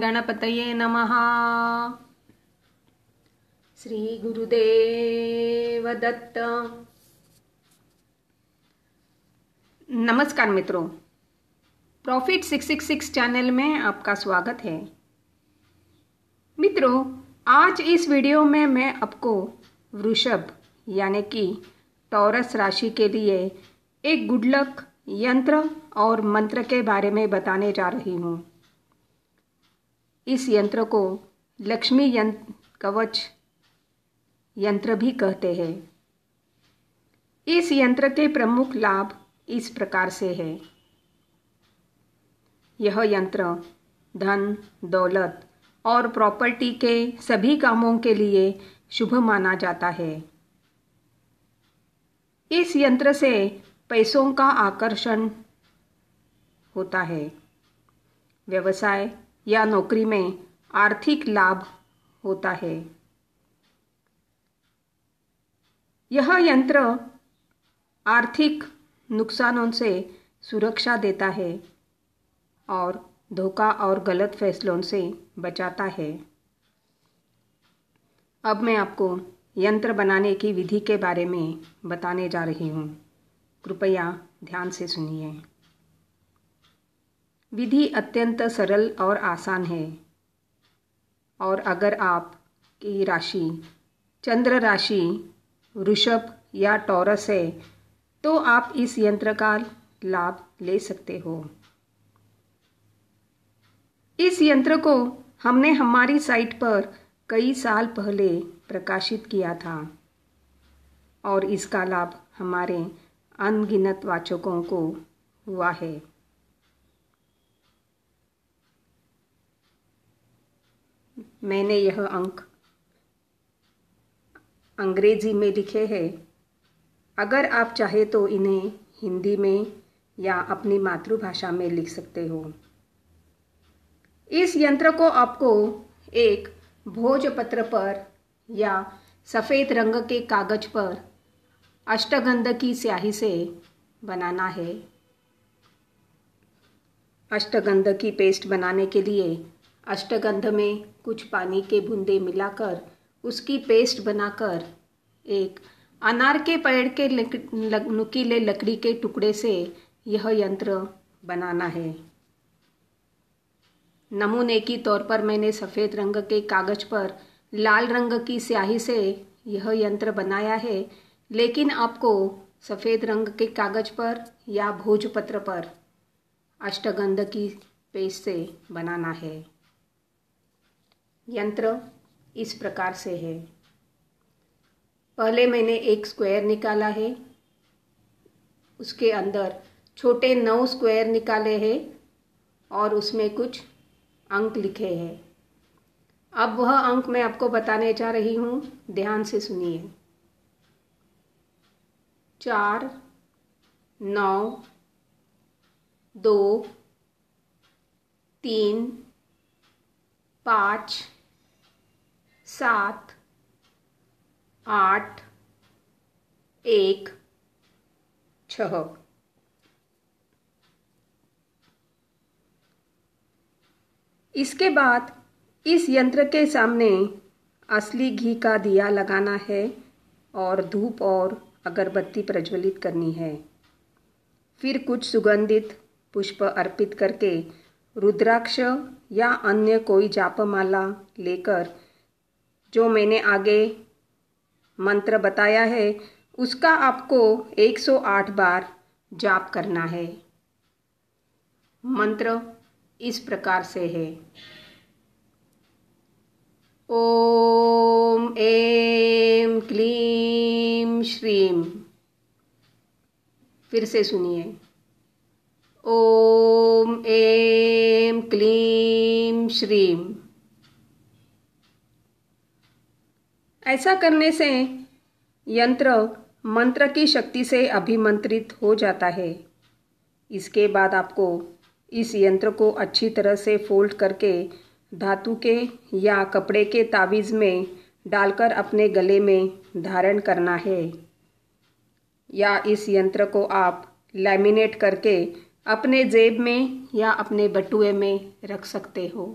गणपतये नमः दत्त नमस्कार मित्रों प्रॉफिट 666 चैनल में आपका स्वागत है मित्रों आज इस वीडियो में मैं आपको वृषभ यानी कि टॉरस राशि के लिए एक गुडलक यंत्र और मंत्र के बारे में बताने जा रही हूँ इस यंत्र को लक्ष्मी यंत्र कवच यंत्र भी कहते हैं इस यंत्र के प्रमुख लाभ इस प्रकार से है यह यंत्र धन दौलत और प्रॉपर्टी के सभी कामों के लिए शुभ माना जाता है इस यंत्र से पैसों का आकर्षण होता है व्यवसाय या नौकरी में आर्थिक लाभ होता है यह यंत्र आर्थिक नुकसानों से सुरक्षा देता है और धोखा और गलत फैसलों से बचाता है अब मैं आपको यंत्र बनाने की विधि के बारे में बताने जा रही हूँ कृपया ध्यान से सुनिए विधि अत्यंत सरल और आसान है और अगर आप की राशि चंद्र राशि वृषभ या टॉरस है तो आप इस यंत्र का लाभ ले सकते हो इस यंत्र को हमने हमारी साइट पर कई साल पहले प्रकाशित किया था और इसका लाभ हमारे अनगिनत वाचकों को हुआ है मैंने यह अंक अंग्रेजी में लिखे हैं अगर आप चाहे तो इन्हें हिंदी में या अपनी मातृभाषा में लिख सकते हो इस यंत्र को आपको एक भोजपत्र पर या सफ़ेद रंग के कागज पर अष्टगंध की स्याही से बनाना है अष्टगंध की पेस्ट बनाने के लिए अष्टगंध में कुछ पानी के बूंदे मिलाकर उसकी पेस्ट बनाकर एक अनार के पेड़ के नुकीले लकड़ी के टुकड़े से यह यंत्र बनाना है नमूने की तौर पर मैंने सफ़ेद रंग के कागज पर लाल रंग की स्याही से यह यंत्र बनाया है लेकिन आपको सफ़ेद रंग के कागज पर या भोजपत्र पर अष्टगंध की पेस्ट से बनाना है यंत्र इस प्रकार से है पहले मैंने एक स्क्वायर निकाला है उसके अंदर छोटे नौ स्क्वायर निकाले हैं और उसमें कुछ अंक लिखे हैं अब वह अंक मैं आपको बताने जा रही हूँ ध्यान से सुनिए चार नौ दो तीन पाँच सात आठ एक छह इसके बाद इस यंत्र के सामने असली घी का दिया लगाना है और धूप और अगरबत्ती प्रज्वलित करनी है फिर कुछ सुगंधित पुष्प अर्पित करके रुद्राक्ष या अन्य कोई जापमाला लेकर जो मैंने आगे मंत्र बताया है उसका आपको 108 बार जाप करना है मंत्र इस प्रकार से है ओम एम क्लीम श्रीम फिर से सुनिए ओम एम क्लीम श्रीम ऐसा करने से यंत्र मंत्र की शक्ति से अभिमंत्रित हो जाता है इसके बाद आपको इस यंत्र को अच्छी तरह से फोल्ड करके धातु के या कपड़े के तावीज़ में डालकर अपने गले में धारण करना है या इस यंत्र को आप लैमिनेट करके अपने जेब में या अपने बटुए में रख सकते हो